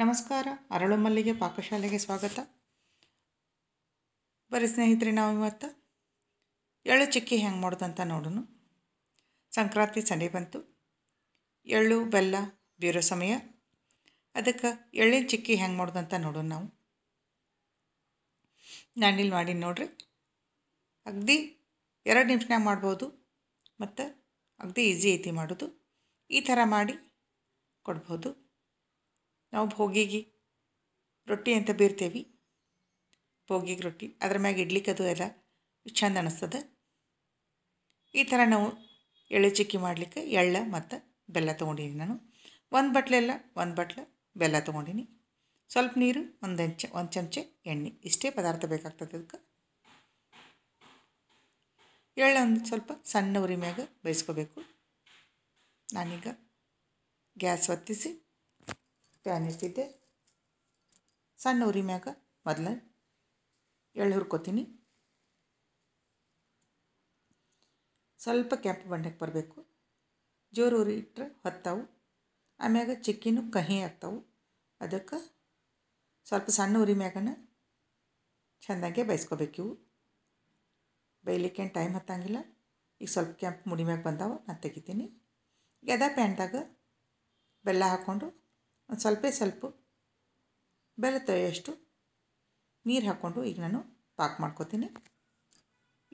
ನಮಸ್ಕಾರ ಅರಳು ಮಲ್ಲಿಗೆ ಪಾಕಶಾಲೆಗೆ ಸ್ವಾಗತ ಬರೀ ಸ್ನೇಹಿತರೆ ನಾವು ಇವತ್ತು ಎಳ್ಳು ಚಿಕ್ಕಿ ಹೆಂಗೆ ಅಂತ ನೋಡೋಣ ಸಂಕ್ರಾಂತಿ ಸಂಡೆ ಬಂತು ಎಳ್ಳು ಬೆಲ್ಲ ಬೀರೋ ಸಮಯ ಅದಕ್ಕೆ ಎಳ್ಳಿನ ಚಿಕ್ಕಿ ಹೆಂಗೆ ಅಂತ ನೋಡೋಣ ನಾವು ನಾನಿಲ್ಲಿ ಮಾಡಿ ನೋಡ್ರಿ ಅಗ್ದಿ ಎರಡು ನಿಮಿಷನಾಗ ಮಾಡ್ಬೋದು ಮತ್ತು ಅಗ್ದಿ ಈಸಿ ಐತಿ ಮಾಡೋದು ಈ ಥರ ಮಾಡಿ ಕೊಡ್ಬೋದು ನಾವು ಭೋಗಿಗೆ ರೊಟ್ಟಿ ಅಂತ ಬೀರ್ತೇವೆ ಭೋಗಿಗೆ ರೊಟ್ಟಿ ಅದ್ರ ಮ್ಯಾಗ ಇಡ್ಲಿಕ್ಕೆ ಅದು ಎಲ್ಲ ಚೆಂದ ಅನ್ನಿಸ್ತದೆ ಈ ಥರ ನಾವು ಎಳ್ಳು ಚಿಕ್ಕಿ ಮಾಡಲಿಕ್ಕೆ ಎಳ್ಳ ಮತ್ತು ಬೆಲ್ಲ ತೊಗೊಂಡೀನಿ ನಾನು ಒಂದು ಬಟ್ಲೆಲ್ಲ ಒಂದು ಬಟ್ಲ ಬೆಲ್ಲ ತೊಗೊಂಡೀನಿ ಸ್ವಲ್ಪ ನೀರು ಒಂದು ಹೆಂಚ ಒಂದು ಚಮಚೆ ಎಣ್ಣೆ ಇಷ್ಟೇ ಪದಾರ್ಥ ಬೇಕಾಗ್ತದೆ ಅದಕ್ಕೆ ಎಳ್ಳ ಒಂದು ಸ್ವಲ್ಪ ಸಣ್ಣ ಉರಿ ಮ್ಯಾಗ ಬೇಯಿಸ್ಕೋಬೇಕು ನಾನೀಗ ಗ್ಯಾಸ್ ಒತ್ತಿಸಿ ಪ್ಯಾನ್ ಇಟ್ಟಿದ್ದೆ ಸಣ್ಣ ಉರಿ ಮ್ಯಾಗ ಮೊದಲು ಎಳ್ಳು ಹುರ್ಕೋತೀನಿ ಸ್ವಲ್ಪ ಕೆಂಪು ಬಣ್ಣಕ್ಕೆ ಬರಬೇಕು ಜೋರು ಉರಿ ಇಟ್ಟರೆ ಹೊತ್ತಾವು ಆಮ್ಯಾಗ ಚಿಕ್ಕಿನೂ ಕಹಿ ಆಗ್ತಾವು ಅದಕ್ಕೆ ಸ್ವಲ್ಪ ಸಣ್ಣ ಉರಿ ಮ್ಯಾಗನ ಚೆಂದಾಗೆ ಬೇಯಿಸ್ಕೋಬೇಕು ಇವು ಏನು ಟೈಮ್ ಹತ್ತಂಗಿಲ್ಲ ಈಗ ಸ್ವಲ್ಪ ಕೆಂಪು ಮುಡಿ ಮ್ಯಾಗ ಬಂದಾವ ನಾನು ತೆಗಿತೀನಿ ಗೆದ ಪ್ಯಾನ್ದಾಗ ಬೆಲ್ಲ ಹಾಕ್ಕೊಂಡು ಒಂದು ಸ್ವಲ್ಪ ಸ್ವಲ್ಪ ಬೆಲ್ಲ ಎಷ್ಟು ನೀರು ಹಾಕ್ಕೊಂಡು ಈಗ ನಾನು ಪಾಕ್ ಮಾಡ್ಕೋತೀನಿ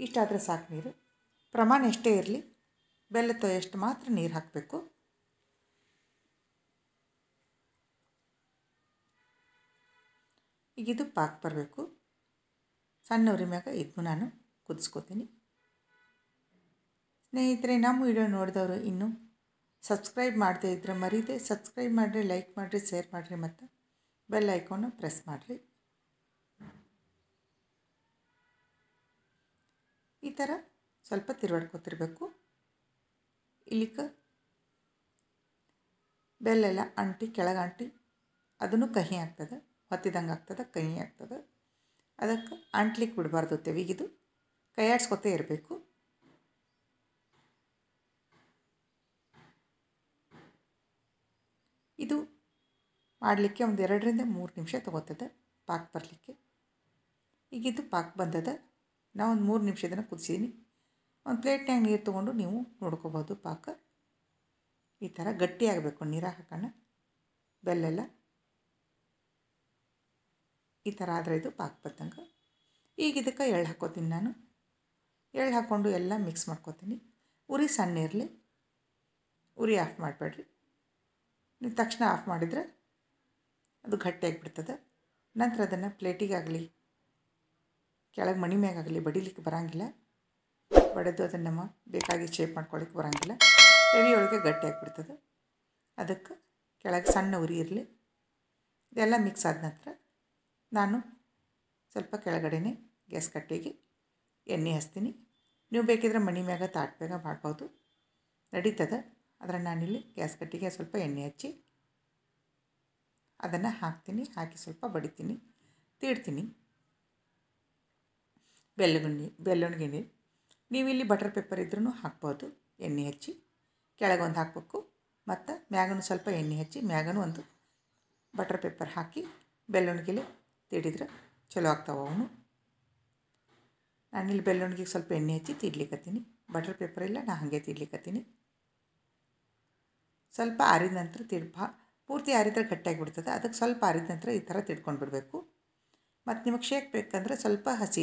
ಇಷ್ಟಾದರೆ ಸಾಕು ನೀರು ಪ್ರಮಾಣ ಎಷ್ಟೇ ಇರಲಿ ಬೆಲ್ಲ ತೊಯ್ಯಷ್ಟು ಮಾತ್ರ ನೀರು ಹಾಕಬೇಕು ಈಗ ಇದು ಪಾಕ್ ಬರಬೇಕು ಸಣ್ಣ ಮ್ಯಾಗ ಇದನ್ನು ನಾನು ಕುದಿಸ್ಕೋತೀನಿ ಸ್ನೇಹಿತರೆ ನಮ್ಮ ವಿಡಿಯೋ ನೋಡಿದವರು ಇನ್ನೂ ಸಬ್ಸ್ಕ್ರೈಬ್ ಮಾಡದೇ ಇದ್ದರೆ ಮರೀದೆ ಸಬ್ಸ್ಕ್ರೈಬ್ ಮಾಡಿರಿ ಲೈಕ್ ಮಾಡಿರಿ ಶೇರ್ ಮಾಡಿರಿ ಮತ್ತು ಬೆಲ್ ಐಕಾನು ಪ್ರೆಸ್ ಮಾಡಿರಿ ಈ ಥರ ಸ್ವಲ್ಪ ತಿರುವಾಡ್ಕೋತಿರ್ಬೇಕು ಇಲ್ಲಿಕ ಬೆಲ್ಲೆಲ್ಲ ಅಂಟಿ ಕೆಳಗೆ ಅಂಟಿ ಅದನ್ನು ಕಹಿ ಆಗ್ತದೆ ಹೊತ್ತಿದಂಗೆ ಆಗ್ತದೆ ಕಹಿ ಆಗ್ತದೆ ಅದಕ್ಕೆ ಅಂಟ್ಲಿಕ್ಕೆ ಬಿಡಬಾರ್ದು ತೆವಿಗಿದು ಕೈಯಾಡ್ಸ್ಕೊತೇ ಇರಬೇಕು ಮಾಡಲಿಕ್ಕೆ ಒಂದು ಎರಡರಿಂದ ಮೂರು ನಿಮಿಷ ತೊಗೋತದೆ ಪಾಕ್ ಬರಲಿಕ್ಕೆ ಈಗಿದ್ದು ಪಾಕ್ ಬಂದದ ನಾವು ಒಂದು ಮೂರು ನಿಮಿಷದನ ಕುದಿಸಿದ್ದೀನಿ ಒಂದು ಪ್ಲೇಟ್ನಾಗ ನೀರು ತೊಗೊಂಡು ನೀವು ನೋಡ್ಕೋಬೋದು ಪಾಕ ಈ ಥರ ಗಟ್ಟಿ ಆಗಬೇಕು ನೀರಾಗ ಹಾಕೋಣ ಬೆಲ್ಲೆಲ್ಲ ಈ ಥರ ಆದರೆ ಇದು ಪಾಕ್ ಬಂದಂಗೆ ಈಗ ಇದಕ್ಕೆ ಎಳ್ಳು ಹಾಕೋತೀನಿ ನಾನು ಎಳ್ಳು ಹಾಕ್ಕೊಂಡು ಎಲ್ಲ ಮಿಕ್ಸ್ ಮಾಡ್ಕೋತೀನಿ ಉರಿ ಸಣ್ಣ ಇರಲಿ ಉರಿ ಆಫ್ ಮಾಡಬೇಡ್ರಿ ನೀವು ತಕ್ಷಣ ಆಫ್ ಮಾಡಿದರೆ ಅದು ಗಟ್ಟಿಯಾಗಿಬಿಡ್ತದೆ ನಂತರ ಅದನ್ನು ಪ್ಲೇಟಿಗಾಗಲಿ ಕೆಳಗೆ ಮಣಿ ಮ್ಯಾಗಾಗಲಿ ಬಡಿಲಿಕ್ಕೆ ಬರೋಂಗಿಲ್ಲ ಬಡಿದು ಅದನ್ನು ನಮ್ಮ ಬೇಕಾಗಿ ಶೇಪ್ ಮಾಡ್ಕೊಳ್ಳಿಕ್ಕೆ ಬರೋಂಗಿಲ್ಲ ರವಿಯೊಳಗೆ ಗಟ್ಟಿಯಾಗಿಬಿಡ್ತದೆ ಅದಕ್ಕೆ ಕೆಳಗೆ ಸಣ್ಣ ಉರಿ ಇರಲಿ ಇದೆಲ್ಲ ಮಿಕ್ಸ್ ಆದ ನಂತರ ನಾನು ಸ್ವಲ್ಪ ಕೆಳಗಡೆನೆ ಗ್ಯಾಸ್ ಕಟ್ಟಿಗೆ ಎಣ್ಣೆ ಹಚ್ತೀನಿ ನೀವು ಬೇಕಿದ್ರೆ ಮಣಿ ಮ್ಯಾಗ ತಾಟ್ ಮ್ಯಾಗ ಮಾಡ್ಬೋದು ನಡೀತದೆ ಆದರೆ ನಾನಿಲ್ಲಿ ಗ್ಯಾಸ್ ಕಟ್ಟಿಗೆ ಸ್ವಲ್ಪ ಎಣ್ಣೆ ಹಚ್ಚಿ ಅದನ್ನು ಹಾಕ್ತೀನಿ ಹಾಕಿ ಸ್ವಲ್ಪ ಬಡಿತೀನಿ ತೀಡ್ತೀನಿ ಬೆಲ್ಲಗುಣಿ ಬೆಲ್ಲೊಣಗಿನಿ ನೀವು ಇಲ್ಲಿ ಬಟರ್ ಪೇಪರ್ ಇದ್ರೂ ಹಾಕ್ಬೋದು ಎಣ್ಣೆ ಹಚ್ಚಿ ಕೆಳಗೊಂದು ಹಾಕಬೇಕು ಮತ್ತು ಮ್ಯಾಗನು ಸ್ವಲ್ಪ ಎಣ್ಣೆ ಹಚ್ಚಿ ಮ್ಯಾಗನು ಒಂದು ಬಟರ್ ಪೇಪರ್ ಹಾಕಿ ಬೆಲ್ಲೊಣಗಿಲಿ ತೀಡಿದ್ರೆ ಚಲೋ ಆಗ್ತಾವ ಅವನು ನಾನಿಲ್ಲಿ ಬೆಲ್ಲೊಣಗಿಗೆ ಸ್ವಲ್ಪ ಎಣ್ಣೆ ಹಚ್ಚಿ ತಿಡ್ಲಿಕ್ಕತ್ತೀನಿ ಬಟರ್ ಪೇಪರ್ ಇಲ್ಲ ನಾನು ಹಾಗೆ ತಿಡ್ಲಿಕ್ಕತ್ತೀನಿ ಸ್ವಲ್ಪ ಆರಿದ ನಂತರ ತಿಡ್ಬಾ ಪೂರ್ತಿ ಆರಿದ್ರೆ ಬಿಡ್ತದೆ ಅದಕ್ಕೆ ಸ್ವಲ್ಪ ಆರಿದ ನಂತರ ಈ ಥರ ತಿಳ್ಕೊಂಡು ಬಿಡಬೇಕು ಮತ್ತು ನಿಮಗೆ ಶೇಕ್ ಬೇಕಂದರೆ ಸ್ವಲ್ಪ ಹಸಿ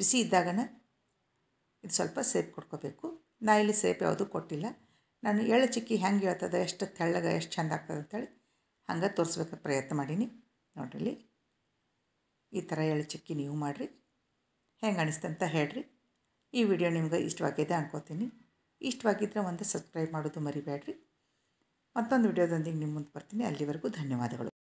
ಬಿಸಿ ಇದ್ದಾಗನ ಇದು ಸ್ವಲ್ಪ ಸೇಪ್ ಕೊಡ್ಕೋಬೇಕು ನಾ ಇಲ್ಲಿ ಸೇಪ್ ಯಾವುದೂ ಕೊಟ್ಟಿಲ್ಲ ನಾನು ಎಳ್ಳು ಚಿಕ್ಕಿ ಹೆಂಗೆ ಹೇಳ್ತದೆ ಎಷ್ಟು ತೆಳ್ಳಗೆ ಎಷ್ಟು ಚೆಂದ ಆಗ್ತದೆ ಅಂತೇಳಿ ಹಂಗೆ ತೋರಿಸ್ಬೇಕು ಪ್ರಯತ್ನ ಮಾಡೀನಿ ನೋಡ್ರಿ ಈ ಥರ ಎಳ್ಳು ಚಿಕ್ಕಿ ನೀವು ಮಾಡಿರಿ ಹೆಂಗೆ ಅನಿಸ್ತಂತ ಹೇಳ್ರಿ ಈ ವಿಡಿಯೋ ನಿಮ್ಗೆ ಇಷ್ಟವಾಗಿದೆ ಅನ್ಕೋತೀನಿ ಇಷ್ಟವಾಗಿದ್ದರೆ ಒಂದು ಸಬ್ಸ್ಕ್ರೈಬ್ ಮಾಡೋದು ಮರಿಬೇಡ್ರಿ ಮತ್ತೊಂದು ವಿಡಿಯೋದೊಂದಿಗೆ ನಿಮ್ಮ ಮುಂದೆ ಬರ್ತೀನಿ ಅಲ್ಲಿವರೆಗೂ ಧನ್ಯವಾದಗಳು